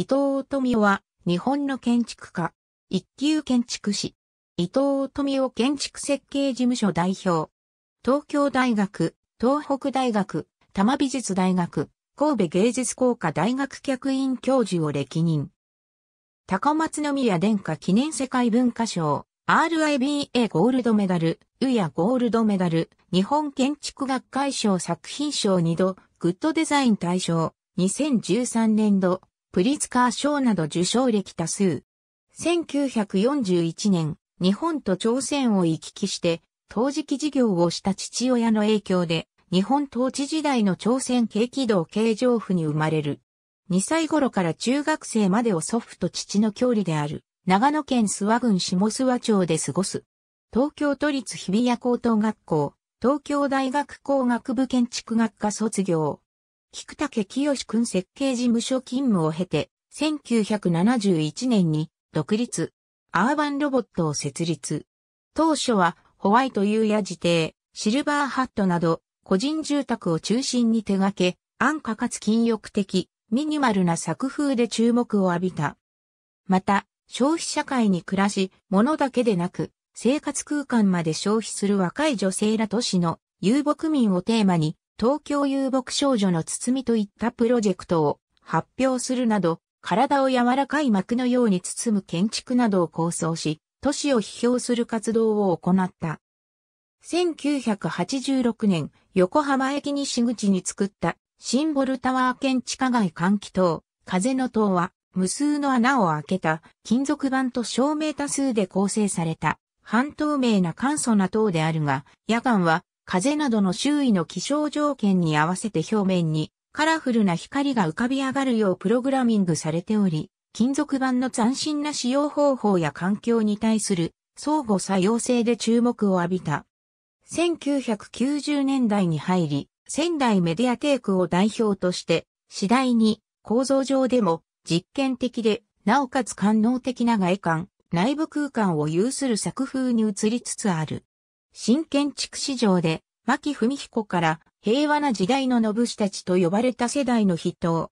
伊藤富夫は日本の建築家、一級建築士、伊藤富夫建築設計事務所代表、東京大学、東北大学、多摩美術大学、神戸芸術工科大学客員教授を歴任。高松宮殿下記念世界文化賞、RIBA ゴールドメダル、ウヤゴールドメダル、日本建築学会賞作品賞2度、グッドデザイン大賞、2013年度、プリツカー賞など受賞歴多数。1941年、日本と朝鮮を行き来して、陶磁器事業をした父親の影響で、日本統治時代の朝鮮軽軌道形状府に生まれる。2歳頃から中学生までを祖父と父の距離である、長野県諏訪郡下諏訪町で過ごす。東京都立日比谷高等学校、東京大学工学部建築学科卒業。菊竹清君設計事務所勤務を経て、1971年に独立、アーバンロボットを設立。当初はホワイトーや自邸、シルバーハットなど、個人住宅を中心に手掛け、安価かつ禁欲的、ミニマルな作風で注目を浴びた。また、消費社会に暮らし、物だけでなく、生活空間まで消費する若い女性ら都市の遊牧民をテーマに、東京遊牧少女の包みといったプロジェクトを発表するなど、体を柔らかい膜のように包む建築などを構想し、都市を批評する活動を行った。1986年、横浜駅西口に作ったシンボルタワー建地下街換気塔、風の塔は無数の穴を開けた金属板と照明多数で構成された半透明な簡素な塔であるが、夜間は風などの周囲の気象条件に合わせて表面にカラフルな光が浮かび上がるようプログラミングされており、金属板の斬新な使用方法や環境に対する相互作用性で注目を浴びた。1990年代に入り、仙台メディアテークを代表として、次第に構造上でも実験的で、なおかつ官能的な外観、内部空間を有する作風に移りつつある。新建築市場で、牧文彦から平和な時代の信士たちと呼ばれた世代の筆頭。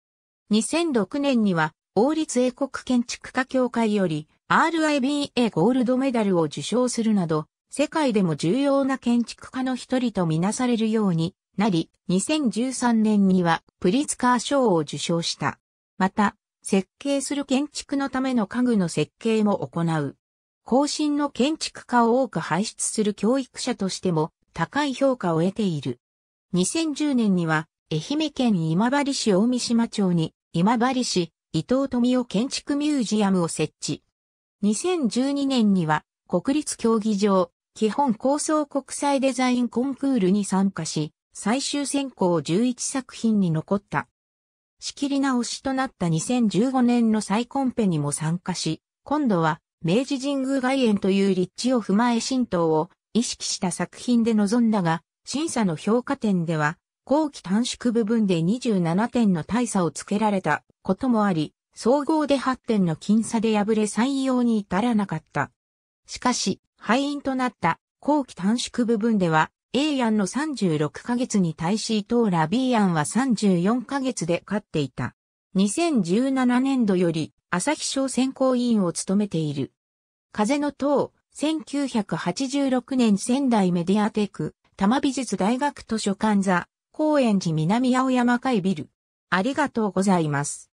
2006年には、王立英国建築家協会より RIBA ゴールドメダルを受賞するなど、世界でも重要な建築家の一人とみなされるようになり、2013年にはプリツカー賞を受賞した。また、設計する建築のための家具の設計も行う。後進の建築家を多く輩出する教育者としても高い評価を得ている。2010年には、愛媛県今治市大三島町に、今治市伊藤富夫建築ミュージアムを設置。2012年には、国立競技場、基本構想国際デザインコンクールに参加し、最終選考11作品に残った。仕切り直しとなった2015年の再コンペにも参加し、今度は明治神宮外苑という立地を踏まえ神道を意識した作品で臨んだが、審査の評価点では、後期短縮部分で27点の大差をつけられたこともあり、総合で8点の僅差で敗れ採用に至らなかった。しかし、敗因となった後期短縮部分では、A 案の36ヶ月に対し藤ラ B 案は34ヶ月で勝っていた。2017年度より朝日賞選考委員を務めている。風の塔、1986年仙台メディアテク、多摩美術大学図書館座、高円寺南青山会ビル。ありがとうございます。